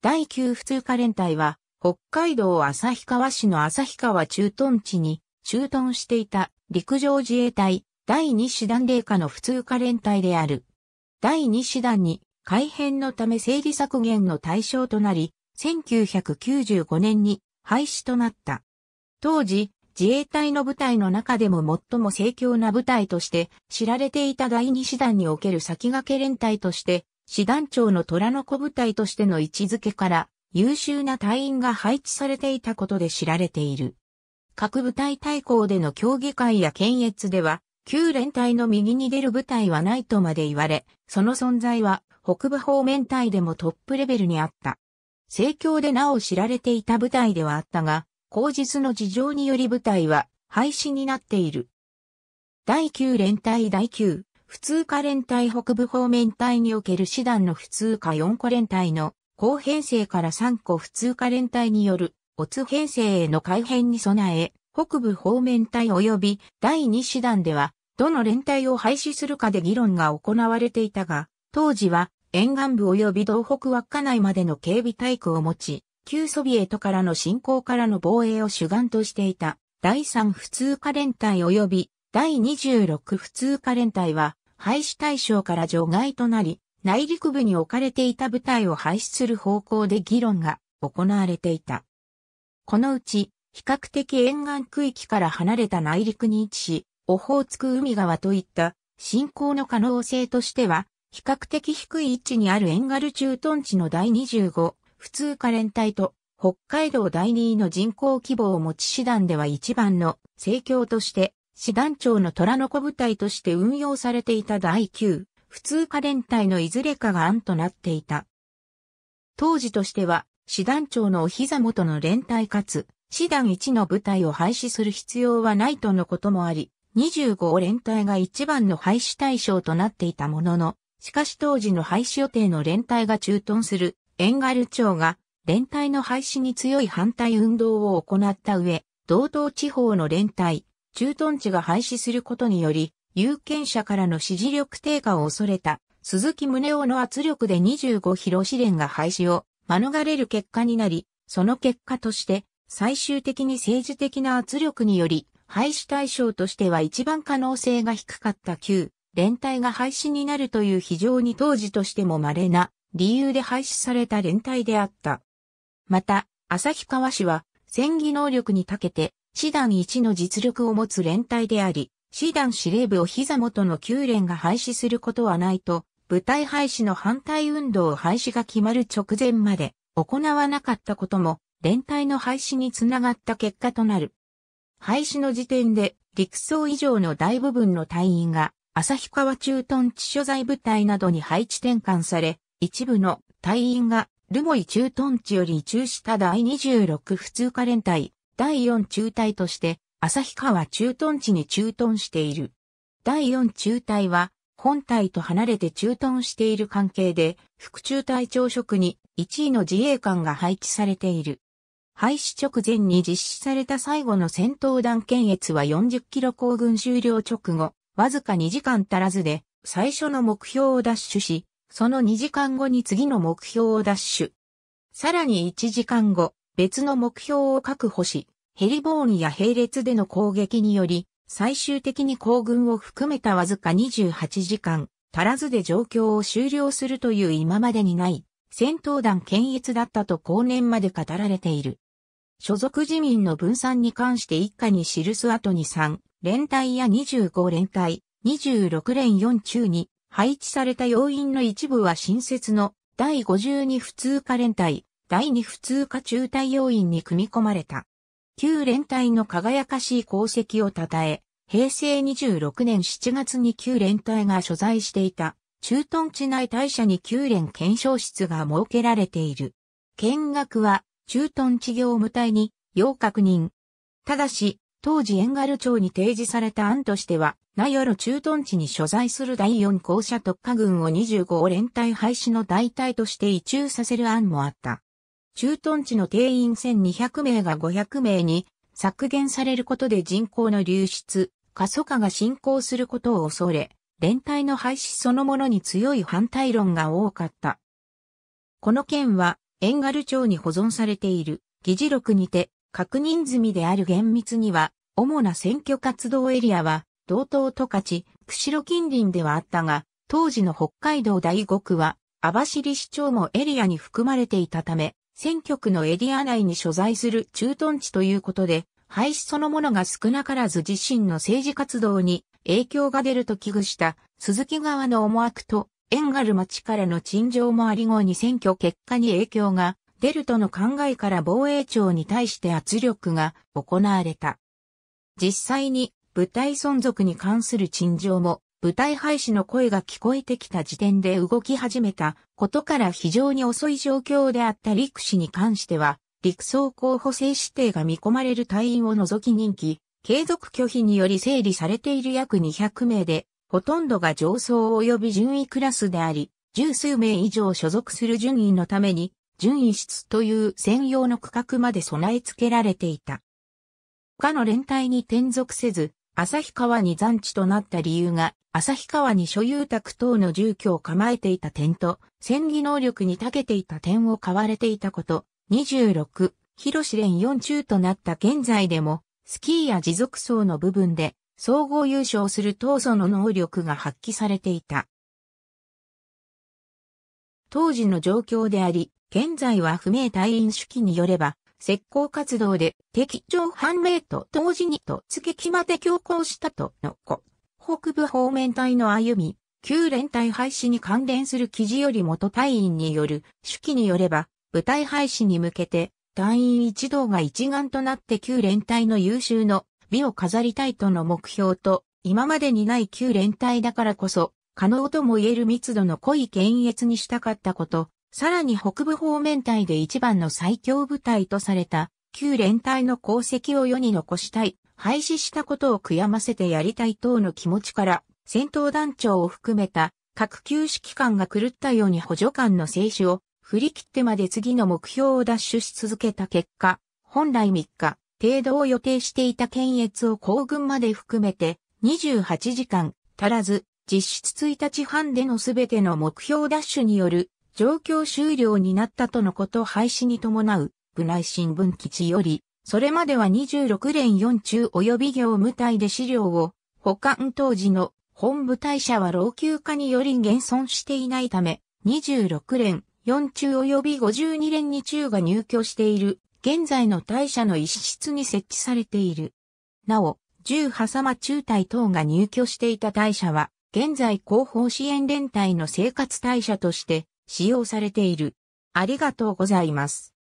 第9普通科連隊は、北海道旭川市の旭川駐屯地に駐屯していた陸上自衛隊第2師団霊下の普通科連隊である。第2師団に改編のため整理削減の対象となり、1995年に廃止となった。当時、自衛隊の部隊の中でも最も盛況な部隊として知られていた第2師団における先駆け連隊として師団長の虎の子部隊としての位置づけから優秀な隊員が配置されていたことで知られている。各部隊対抗での競技会や検閲では、旧連隊の右に出る部隊はないとまで言われ、その存在は北部方面隊でもトップレベルにあった。盛況でなお知られていた部隊ではあったが、後日の事情により部隊は廃止になっている。第9連隊第9普通科連隊北部方面隊における師団の普通科4個連隊の後編成から3個普通科連隊によるオツ編成への改編に備え、北部方面隊及び第2師団では、どの連隊を廃止するかで議論が行われていたが、当時は沿岸部及び東北稚内までの警備体育を持ち、旧ソビエトからの侵攻からの防衛を主眼としていた第3普通科連隊及び第26普通科連隊は、廃止対象から除外となり、内陸部に置かれていた部隊を廃止する方向で議論が行われていた。このうち、比較的沿岸区域から離れた内陸に位置し、オホーツク海側といった進行の可能性としては、比較的低い位置にあるエンガル駐屯地の第25、普通科連隊と、北海道第2の人口規模を持ち師団では一番の政教として師団長の虎の子部隊として運用されていた第9、普通科連隊のいずれかが案となっていた。当時としては、師団長のお膝元の連隊かつ、師団1の部隊を廃止する必要はないとのこともあり、25連隊が一番の廃止対象となっていたものの、しかし当時の廃止予定の連隊が駐屯する、エンガル町が、連隊の廃止に強い反対運動を行った上、道東地方の連隊、駐屯地が廃止することにより、有権者からの支持力低下を恐れた鈴木宗男の圧力で25広試練が廃止を免れる結果になり、その結果として最終的に政治的な圧力により廃止対象としては一番可能性が低かった旧連帯が廃止になるという非常に当時としても稀な理由で廃止された連帯であった。また、旭川市は戦技能力に長けて師団1の実力を持つ連隊であり、師団司令部を膝元の9連が廃止することはないと、部隊廃止の反対運動廃止が決まる直前まで行わなかったことも、連隊の廃止につながった結果となる。廃止の時点で、陸層以上の大部分の隊員が、旭川駐屯地所在部隊などに配置転換され、一部の隊員が、留萌駐屯地より移駐した第26普通科連隊、第4中隊として、旭川駐屯地に駐屯している。第4中隊は、本隊と離れて駐屯している関係で、副中隊長職に1位の自衛官が配置されている。廃止直前に実施された最後の戦闘団検閲は40キロ行軍終了直後、わずか2時間足らずで、最初の目標を奪取し、その2時間後に次の目標を奪取。さらに1時間後、別の目標を確保し、ヘリボーンや並列での攻撃により、最終的に行軍を含めたわずか28時間、足らずで状況を終了するという今までにない、戦闘団検閲だったと後年まで語られている。所属自民の分散に関して一家に記す後に3、連隊や25連隊、26連4中に配置された要員の一部は新設の第52普通科連隊、第二普通科中隊要員に組み込まれた。旧連隊の輝かしい功績を称え、平成26年7月に旧連隊が所在していた駐屯地内大社に旧連検証室が設けられている。見学は駐屯地業務隊に要確認。ただし、当時遠軽町に提示された案としては、名寄駐屯地に所在する第4校舎特化軍を25連隊廃止の代替として移駐させる案もあった。駐屯地の定員1200名が500名に削減されることで人口の流出、過疎化が進行することを恐れ、連帯の廃止そのものに強い反対論が多かった。この件は、遠軽町に保存されている議事録にて確認済みである厳密には、主な選挙活動エリアは、道東十勝、釧路近隣ではあったが、当時の北海道第5区は、網走市長もエリアに含まれていたため、選挙区のエリア内に所在する駐屯地ということで、廃止そのものが少なからず自身の政治活動に影響が出ると危惧した鈴木側の思惑と、ある。町からの陳情もあり後に選挙結果に影響が出るとの考えから防衛庁に対して圧力が行われた。実際に部隊存続に関する陳情も舞台廃止の声が聞こえてきた時点で動き始めたことから非常に遅い状況であった陸士に関しては、陸曹候補生指定が見込まれる隊員を除き任期、継続拒否により整理されている約200名で、ほとんどが上層及び順位クラスであり、十数名以上所属する順位のために、順位室という専用の区画まで備え付けられていた。他の連隊に転属せず、旭川に残地となった理由が、旭川に所有宅等の住居を構えていた点と、戦技能力に長けていた点を買われていたこと、26、広試練4中となった現在でも、スキーや持続層の部分で、総合優勝する闘争の能力が発揮されていた。当時の状況であり、現在は不明隊員手記によれば、石膏活動で敵情判明と同時にと付きまで強行したとのこ。北部方面隊の歩み、旧連隊廃止に関連する記事より元隊員による手記によれば、部隊廃止に向けて隊員一同が一丸となって旧連隊の優秀の美を飾りたいとの目標と、今までにない旧連隊だからこそ、可能とも言える密度の濃い検閲にしたかったこと、さらに北部方面隊で一番の最強部隊とされた、旧連隊の功績を世に残したい、廃止したことを悔やませてやりたい等の気持ちから、戦闘団長を含めた各旧指揮官が狂ったように補助官の制止を振り切ってまで次の目標を奪取し続けた結果、本来3日程度を予定していた検閲を行軍まで含めて28時間足らず実質1日半での全ての目標奪取による状況終了になったとのこと廃止に伴う、部内新聞基地より、それまでは26連4中及び業務隊で資料を、保管当時の本部隊社は老朽化により現存していないため、26連4中及び52連2中が入居している、現在の隊社の一室に設置されている。なお、10波様中隊等が入居していた隊社は、現在後方支援連隊の生活隊社として、使用されている。ありがとうございます。